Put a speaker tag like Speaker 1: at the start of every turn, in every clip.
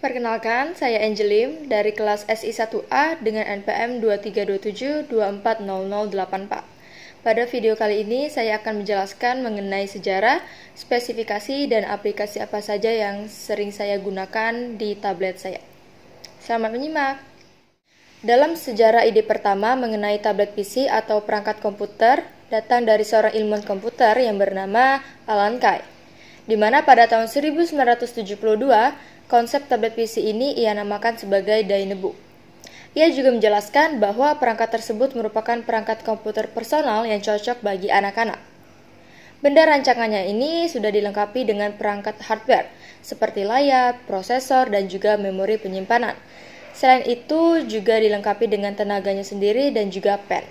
Speaker 1: Perkenalkan, saya Angelim dari kelas SI1A dengan NPM 2327-240084. Pak. Pada video kali ini, saya akan menjelaskan mengenai sejarah, spesifikasi, dan aplikasi apa saja yang sering saya gunakan di tablet saya. Selamat menyimak! Dalam sejarah ide pertama mengenai tablet PC atau perangkat komputer datang dari seorang ilmuwan komputer yang bernama Alan Kai di mana pada tahun 1972 konsep tablet PC ini ia namakan sebagai Dynabook. Ia juga menjelaskan bahwa perangkat tersebut merupakan perangkat komputer personal yang cocok bagi anak-anak. Benda rancangannya ini sudah dilengkapi dengan perangkat hardware seperti layar, prosesor, dan juga memori penyimpanan. Selain itu juga dilengkapi dengan tenaganya sendiri dan juga pen.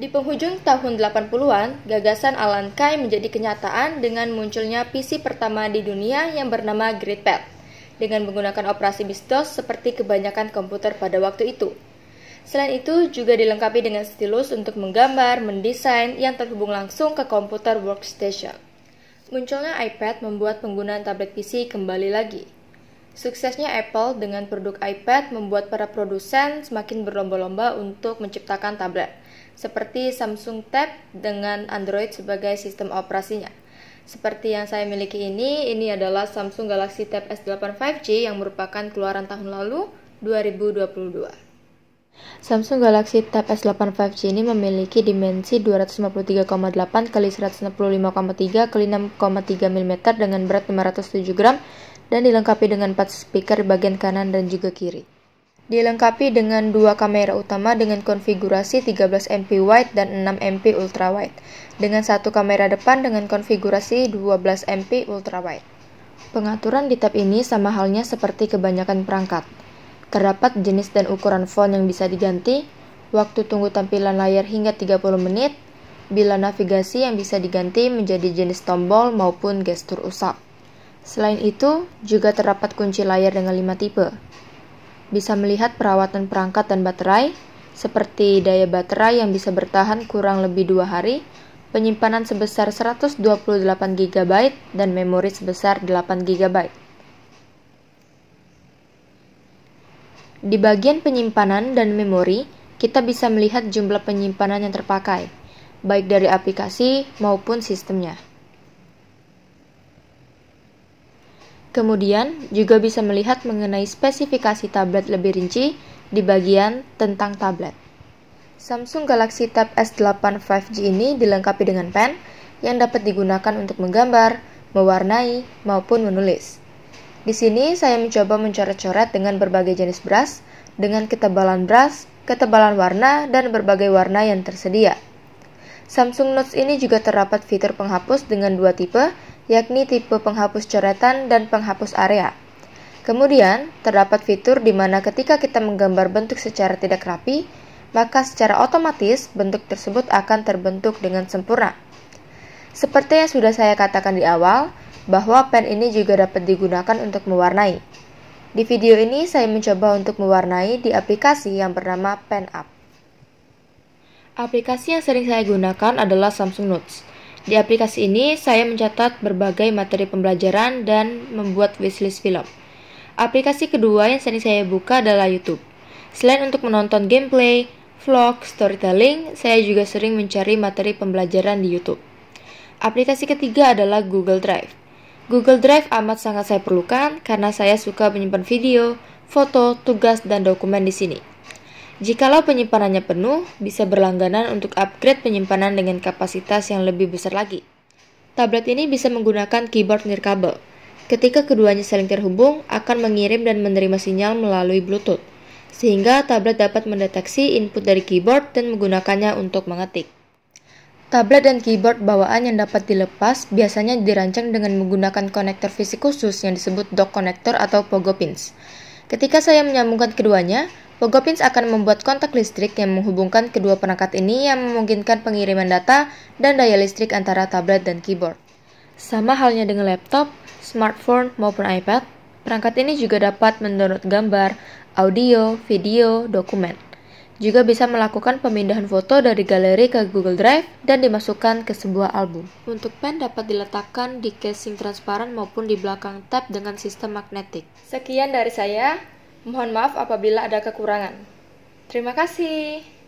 Speaker 1: Di penghujung tahun 80-an, gagasan Alan Kay menjadi kenyataan dengan munculnya PC pertama di dunia yang bernama GridPad, dengan menggunakan operasi BIOS seperti kebanyakan komputer pada waktu itu. Selain itu, juga dilengkapi dengan stylus untuk menggambar, mendesain, yang terhubung langsung ke komputer workstation. Munculnya iPad membuat penggunaan tablet PC kembali lagi. Suksesnya Apple dengan produk iPad membuat para produsen semakin berlomba-lomba untuk menciptakan tablet – seperti Samsung Tab dengan Android sebagai sistem operasinya. Seperti yang saya miliki ini, ini adalah Samsung Galaxy Tab S8 5G yang merupakan keluaran tahun lalu 2022. Samsung Galaxy Tab S8 5G ini memiliki dimensi 253,8 x 165,3 x 6,3 mm dengan berat 507 gram dan dilengkapi dengan 4 speaker bagian kanan dan juga kiri dilengkapi dengan dua kamera utama dengan konfigurasi 13 MP wide dan 6 MP ultra wide, dengan satu kamera depan dengan konfigurasi 12 MP ultra wide. Pengaturan di tab ini sama halnya seperti kebanyakan perangkat. Terdapat jenis dan ukuran font yang bisa diganti, waktu tunggu tampilan layar hingga 30 menit, bila navigasi yang bisa diganti menjadi jenis tombol maupun gestur usap. Selain itu, juga terdapat kunci layar dengan 5 tipe, bisa melihat perawatan perangkat dan baterai, seperti daya baterai yang bisa bertahan kurang lebih dua hari, penyimpanan sebesar 128 GB, dan memori sebesar 8 GB. Di bagian penyimpanan dan memori, kita bisa melihat jumlah penyimpanan yang terpakai, baik dari aplikasi maupun sistemnya. Kemudian, juga bisa melihat mengenai spesifikasi tablet lebih rinci di bagian tentang tablet. Samsung Galaxy Tab S8 5G ini dilengkapi dengan pen yang dapat digunakan untuk menggambar, mewarnai, maupun menulis. Di sini saya mencoba mencoret-coret dengan berbagai jenis brush, dengan ketebalan brush, ketebalan warna, dan berbagai warna yang tersedia. Samsung Notes ini juga terdapat fitur penghapus dengan dua tipe, yakni tipe penghapus coretan dan penghapus area. Kemudian, terdapat fitur di mana ketika kita menggambar bentuk secara tidak rapi, maka secara otomatis bentuk tersebut akan terbentuk dengan sempurna. Seperti yang sudah saya katakan di awal, bahwa pen ini juga dapat digunakan untuk mewarnai. Di video ini saya mencoba untuk mewarnai di aplikasi yang bernama Pen Up. Aplikasi yang sering saya gunakan adalah Samsung Notes. Di aplikasi ini, saya mencatat berbagai materi pembelajaran dan membuat wishlist film. Aplikasi kedua yang sering saya buka adalah YouTube. Selain untuk menonton gameplay, vlog, storytelling, saya juga sering mencari materi pembelajaran di YouTube. Aplikasi ketiga adalah Google Drive. Google Drive amat sangat saya perlukan karena saya suka menyimpan video, foto, tugas, dan dokumen di sini. Jikalau penyimpanannya penuh, bisa berlangganan untuk upgrade penyimpanan dengan kapasitas yang lebih besar lagi. Tablet ini bisa menggunakan keyboard nirkabel. Ketika keduanya saling terhubung, akan mengirim dan menerima sinyal melalui Bluetooth, sehingga tablet dapat mendeteksi input dari keyboard dan menggunakannya untuk mengetik. Tablet dan keyboard bawaan yang dapat dilepas biasanya dirancang dengan menggunakan konektor fisik khusus yang disebut dock connector atau pogo pins. Ketika saya menyambungkan keduanya, Pogopins akan membuat kontak listrik yang menghubungkan kedua perangkat ini yang memungkinkan pengiriman data dan daya listrik antara tablet dan keyboard. Sama halnya dengan laptop, smartphone maupun iPad, perangkat ini juga dapat mendownload gambar, audio, video, dokumen. Juga bisa melakukan pemindahan foto dari galeri ke Google Drive dan dimasukkan ke sebuah album. Untuk pen dapat diletakkan di casing transparan maupun di belakang tab dengan sistem magnetik. Sekian dari saya. Mohon maaf apabila ada kekurangan. Terima kasih.